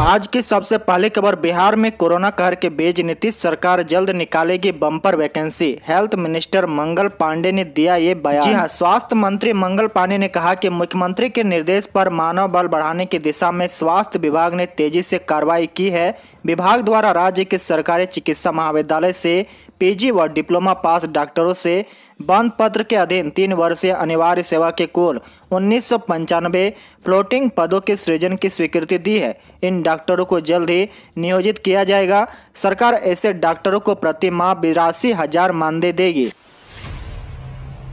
आज की सबसे पहली खबर बिहार में कोरोना कहर के बीच नीतीश सरकार जल्द निकालेगी bumper vacancy health minister Mangal Pandey ने दिया ये बयान जी हाँ स्वास्थ्य मंत्री मंगल पांडे ने कहा कि मुख्यमंत्री के निर्देश पर मानव बल बढ़ाने की दिशा में स्वास्थ्य विभाग ने तेजी से कार्रवाई की है विभाग द्वारा राज्य के सरकारी चिकित्सा महाविद्यालय से पीजी व डिप्लोमा पास डॉक्टरों से बंद पत्र के अधीन तीन वर्षीय अनिवार्य सेवा के कुल उन्नीस फ्लोटिंग पदों के सृजन की स्वीकृति दी है इन डॉक्टरों को जल्द ही नियोजित किया जाएगा सरकार ऐसे डॉक्टरों को प्रति माह बिरासी हजार मानदेय देगी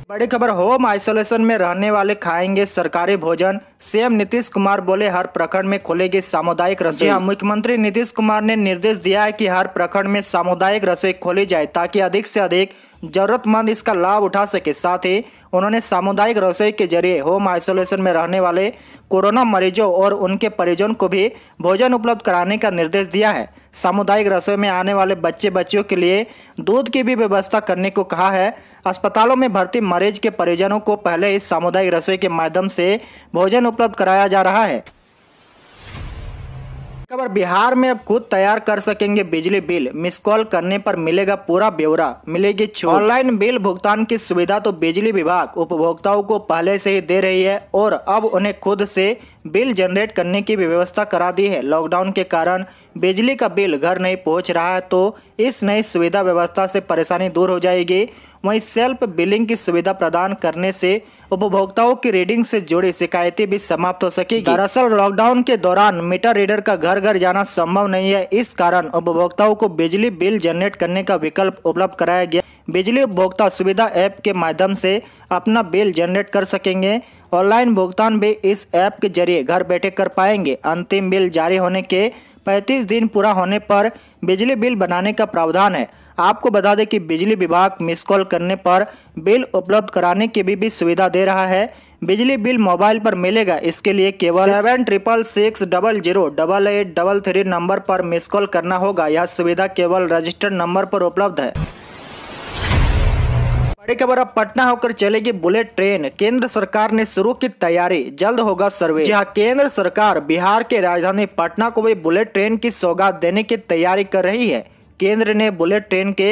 बड़ी खबर होम आइसोलेशन में रहने वाले खाएंगे सरकारी भोजन सीएम नीतीश कुमार बोले हर प्रखंड में खोलेगी सामुदायिक रसोई मुख्यमंत्री नीतीश कुमार ने निर्देश दिया है कि हर प्रखंड में सामुदायिक रसोई खोली जाए ताकि अधिक से अधिक जरूरतमंद इसका लाभ उठा सके साथ ही उन्होंने सामुदायिक रसोई के जरिए होम आइसोलेशन में रहने वाले कोरोना मरीजों और उनके परिजन को भी भोजन उपलब्ध कराने का निर्देश दिया है सामुदायिक रसोई में आने वाले बच्चे बच्चियों के लिए दूध की भी व्यवस्था करने को कहा है अस्पतालों में भर्ती मरीज के परिजनों को पहले इस सामुदायिक रसोई के माध्यम से भोजन उपलब्ध कराया जा रहा है खबर बिहार में अब खुद तैयार कर सकेंगे बिजली बिल मिस कॉल करने पर मिलेगा पूरा ब्यौरा मिलेगी ऑनलाइन बिल भुगतान की सुविधा तो बिजली विभाग उपभोक्ताओं को पहले से ही दे रही है और अब उन्हें खुद से बिल जनरेट करने की व्यवस्था करा दी है लॉकडाउन के कारण बिजली का बिल घर नहीं पहुंच रहा है तो इस नई सुविधा व्यवस्था से परेशानी दूर हो जाएगी वहीं सेल्फ बिलिंग की सुविधा प्रदान करने से उपभोक्ताओं की रीडिंग से जुड़ी शिकायतें भी समाप्त हो सकेगी दरअसल लॉकडाउन के दौरान मीटर रीडर का घर घर जाना संभव नहीं है इस कारण उपभोक्ताओं को बिजली बिल जनरेट करने का विकल्प उपलब्ध कराया गया बिजली उपभोक्ता सुविधा ऐप के माध्यम से अपना बिल जनरेट कर सकेंगे ऑनलाइन भुगतान भी इस ऐप के जरिए कार्य घर बैठे कर पाएंगे अंतिम बिल जारी होने के 35 दिन पूरा होने पर बिजली बिल बनाने का प्रावधान है आपको बता दें कि बिजली विभाग मिस कॉल करने पर बिल उपलब्ध कराने की भी, भी सुविधा दे रहा है बिजली बिल मोबाइल पर मिलेगा इसके लिए केवल seven triple six double zero double eight double three number पर मिस कॉल करना होगा यह सुविधा केवल रजिस्टर्ड नंबर पर उपलब्ध है बड़ी खबर अब पटना होकर चलेगी बुलेट ट्रेन केंद्र सरकार ने शुरू की तैयारी जल्द होगा सर्वे जहां केंद्र सरकार बिहार के राजधानी पटना को भी बुलेट ट्रेन की सौगात देने की तैयारी कर रही है केंद्र ने बुलेट ट्रेन के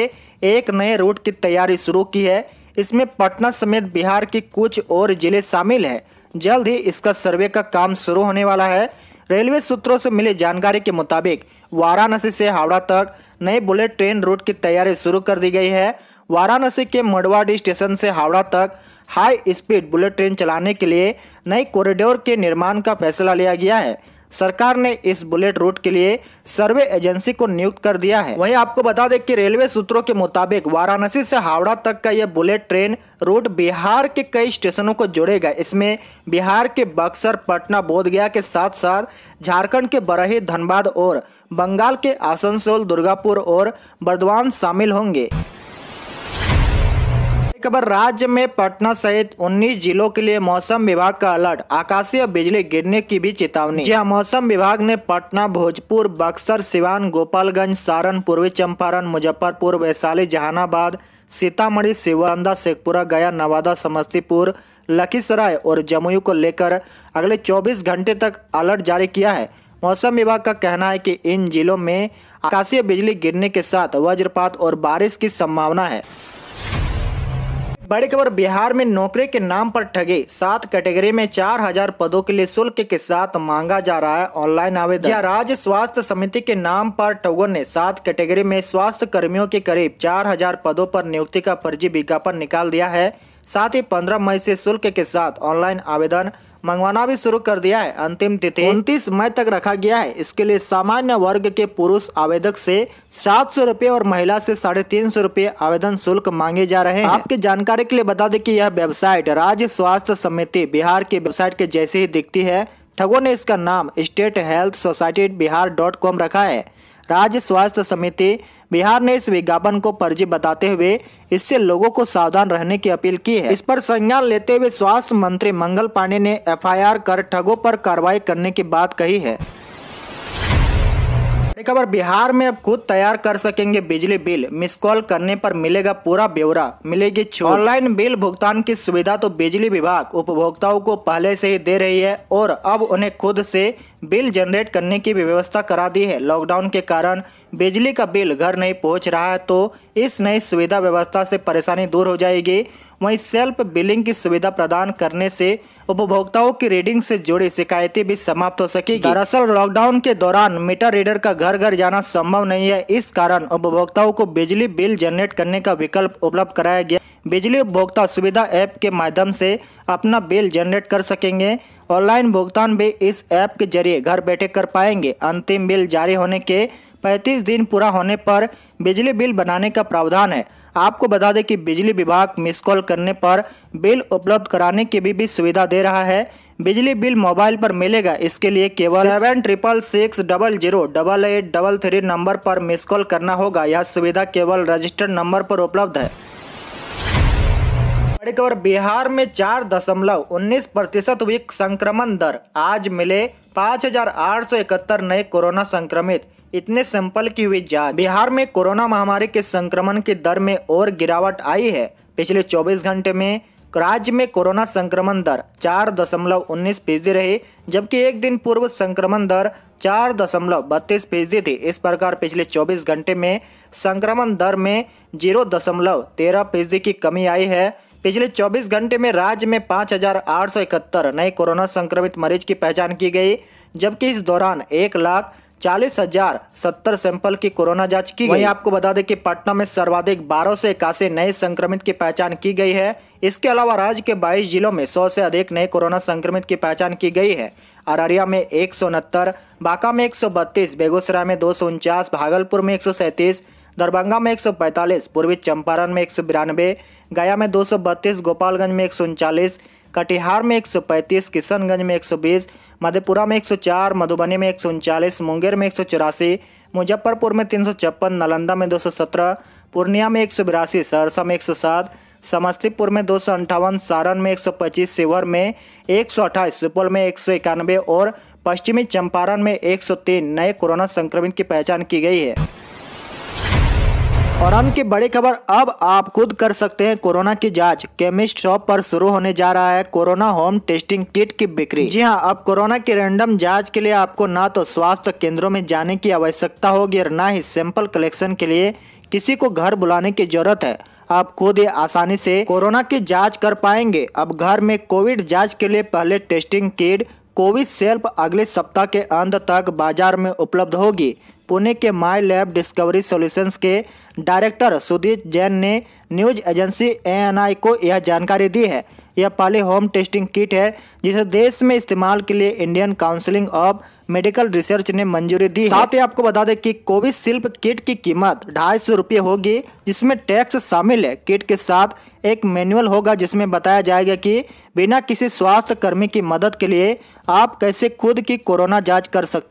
एक नए रूट की तैयारी शुरू की है इसमें पटना समेत बिहार के कुछ और जिले शामिल है जल्द ही इसका सर्वे का काम शुरू होने वाला है रेलवे सूत्रों से मिली जानकारी के मुताबिक वाराणसी से हावड़ा तक नई बुलेट ट्रेन रूट की तैयारी शुरू कर दी गई है वाराणसी के मड़वाडी स्टेशन से हावड़ा तक हाई स्पीड बुलेट ट्रेन चलाने के लिए नई कॉरिडोर के निर्माण का फैसला लिया गया है सरकार ने इस बुलेट रूट के लिए सर्वे एजेंसी को नियुक्त कर दिया है वहीं आपको बता दें कि रेलवे सूत्रों के मुताबिक वाराणसी से हावड़ा तक का यह बुलेट ट्रेन रूट बिहार के कई स्टेशनों को जोड़ेगा इसमें बिहार के बक्सर पटना बोधगया के साथ साथ झारखंड के बरही धनबाद और बंगाल के आसनसोल दुर्गापुर और बर्दवान शामिल होंगे खबर राज्य में पटना सहित 19 जिलों के लिए मौसम विभाग का अलर्ट आकाशीय बिजली गिरने की भी चेतावनी जहां मौसम विभाग ने पटना भोजपुर बक्सर सिवान गोपालगंज सारण पूर्वी चंपारण मुजफ्फरपुर वैशाली जहानाबाद सीतामढ़ी सिवानदा शेखपुरा गया नवादा समस्तीपुर लखीसराय और जमुई को लेकर अगले चौबीस घंटे तक अलर्ट जारी किया है मौसम विभाग का कहना है कि इन जिलों में आकाशीय बिजली गिरने के साथ वज्रपात और बारिश की संभावना है बड़ी खबर बिहार में नौकरी के नाम पर ठगे सात कैटेगरी में चार हजार पदों के लिए शुल्क के साथ मांगा जा रहा है ऑनलाइन आवेदन या राज्य स्वास्थ्य समिति के नाम पर ठगों ने सात कैटेगरी में स्वास्थ्य कर्मियों के करीब चार हजार पदों पर नियुक्ति का फर्जी विज्ञापन निकाल दिया है साथ ही पंद्रह मई से शुल्क के साथ ऑनलाइन आवेदन मंगवाना भी शुरू कर दिया है अंतिम तिथि उनतीस मई तक रखा गया है इसके लिए सामान्य वर्ग के पुरुष आवेदक से सात सौ रूपए और महिला से साढ़े तीन सौ रूपए आवेदन शुल्क मांगे जा रहे हैं आपके जानकारी के लिए बता दें कि यह वेबसाइट राज्य स्वास्थ्य समिति बिहार की वेबसाइट के जैसे ही दिखती है ठगों ने इसका नाम state health society Bihar dot com रखा है राज्य स्वास्थ्य समिति बिहार ने इस विज्ञापन को फर्जी बताते हुए इससे लोगों को सावधान रहने की अपील की है इस पर संज्ञान लेते हुए स्वास्थ्य मंत्री मंगल पांडे ने एफआईआर कर ठगों पर कार्रवाई करने की बात कही है खबर बिहार में अब खुद तैयार कर सकेंगे बिजली बिल मिस कॉल करने पर मिलेगा पूरा ब्यौरा मिलेगी ऑनलाइन बिल भुगतान की सुविधा तो बिजली विभाग उपभोक्ताओं को पहले से ही दे रही है और अब उन्हें खुद से बिल जनरेट करने की व्यवस्था करा दी है लॉकडाउन के कारण बिजली का बिल घर नहीं पहुंच रहा है तो इस नई सुविधा व्यवस्था से परेशानी दूर हो जाएगी वहीं सेल्फ बिलिंग की सुविधा प्रदान करने से उपभोक्ताओं की रीडिंग से जुड़ी शिकायतें भी समाप्त हो सकेगी दरअसल लॉकडाउन के दौरान मीटर रीडर का घर घर जाना संभव नहीं है इस कारण उपभोक्ताओं को बिजली बिल जनरेट करने का विकल्प उपलब्ध कराया गया बिजली उपभोक्ता सुविधा ऐप के माध्यम से अपना बिल जनरेट कर सकेंगे ऑनलाइन भुगतान भी इस ऐप के जरिए घर बैठे कर पाएंगे अंतिम बिल जारी होने के 35 दिन पूरा होने पर बिजली बिल बनाने का प्रावधान है आपको बता दें कि बिजली विभाग मिस कॉल करने पर बिल उपलब्ध कराने की भी, भी सुविधा दे रहा है बिजली बिल मोबाइल पर मिलेगा इसके लिए केवल seven triple six double zero double eight double three number पर मिस कॉल करना होगा यह सुविधा केवल रजिस्टर्ड नंबर पर उपलब्ध है बड़ी खबर बिहार में चार दशमलव उन्नीस प्रतिशत हुई संक्रमण दर आज मिले पाँच हजार आठ सौ इकहत्तर नए कोरोना संक्रमित इतने सैंपल की हुई जांच बिहार में कोरोना महामारी के संक्रमण की दर में और गिरावट आई है पिछले 24 घंटे में राज्य में कोरोना संक्रमण दर चार दशमलव उन्नीस फीसदी रही जबकि एक दिन पूर्व संक्रमण दर चार दशमलव बत्तीस फीसदी थी इस प्रकार पिछले 24 घंटे में संक्रमण दर में जीरो दशमलव तेरह फीसदी की कमी आई है पिछले 24 घंटे में राज्य में पाँच नए कोरोना संक्रमित मरीज की पहचान की गई जबकि इस दौरान एक लाख चालीस हजार सत्तर सैंपल की कोरोना जांच की गई आपको बता दें कि पटना में सर्वाधिक बारह सौ इक्यासी नए संक्रमित की पहचान की गई है इसके अलावा राज्य के बाईस जिलों में सौ से अधिक नए कोरोना संक्रमित की पहचान की गई है अररिया में एक सौ उनहत्तर बांका में एक सौ बत्तीस बेगूसराय में दो सौ उनचास भागलपुर में एक सौ सैंतीस दरभंगा में एक पूर्वी चंपारण में एक गया में दो गोपालगंज में एक कटिहार में 135, किशनगंज में 120, मधेपुरा में 104, मधुबनी में एक मुंगेर में एक मुजफ्फरपुर में तीन नालंदा में 217, पूर्णिया में एक सहरसा में 107, समस्तीपुर में दो सारण में 125, शिवहर में अट्ठाईस सुपौल में एक और पश्चिमी चंपारण में 103 नए कोरोना संक्रमित की पहचान की गई है और अंत की बड़ी खबर अब आप खुद कर सकते हैं कोरोना की जांच केमिस्ट शॉप पर शुरू होने जा रहा है कोरोना होम टेस्टिंग किट की बिक्री जी हां अब कोरोना की रैंडम जांच के लिए आपको ना तो स्वास्थ्य केंद्रों में जाने की आवश्यकता होगी और ना ही सैंपल कलेक्शन के लिए किसी को घर बुलाने की जरूरत है आप खुद ही आसानी से कोरोना की जांच कर पाएंगे अब घर में कोविड जांच के लिए पहले टेस्टिंग किट सेल्फ अगले सप्ताह के अंत तक बाजार में उपलब्ध होगी पुणे के माई लैब डिस्कवरी सॉल्यूशंस के डायरेक्टर सुदीप जैन ने न्यूज एजेंसी एएनआई को यह जानकारी दी है यह पहली होम टेस्टिंग किट है जिसे देश में इस्तेमाल के लिए Indian counselling of medical research ने मंजूरी दी साथ ही आपको बता दें कि कोविशील्ड किट की कीमत ढाई सौ रुपये होगी जिसमें टैक्स शामिल है किट के साथ एक मैनुअल होगा जिसमें बताया जाएगा कि बिना किसी स्वास्थ्य कर्मी की मदद के लिए आप कैसे खुद की कोरोना जाँच कर सकते